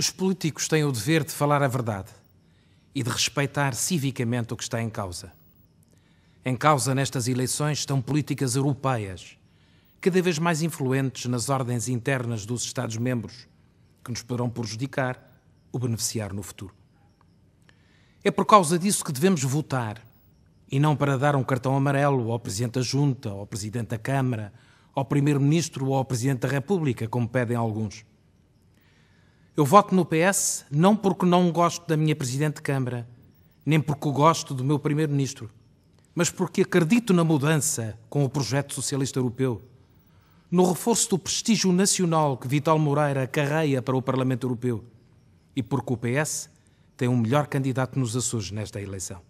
Os políticos têm o dever de falar a verdade e de respeitar civicamente o que está em causa. Em causa nestas eleições estão políticas europeias, cada vez mais influentes nas ordens internas dos Estados-membros, que nos poderão prejudicar ou beneficiar no futuro. É por causa disso que devemos votar e não para dar um cartão amarelo ao Presidente da Junta, ao Presidente da Câmara, ao Primeiro-Ministro ou ao Presidente da República, como pedem alguns. Eu voto no PS não porque não gosto da minha Presidente de Câmara, nem porque gosto do meu Primeiro-Ministro, mas porque acredito na mudança com o projeto socialista europeu, no reforço do prestígio nacional que Vital Moreira carreia para o Parlamento Europeu e porque o PS tem o um melhor candidato nos Açores nesta eleição.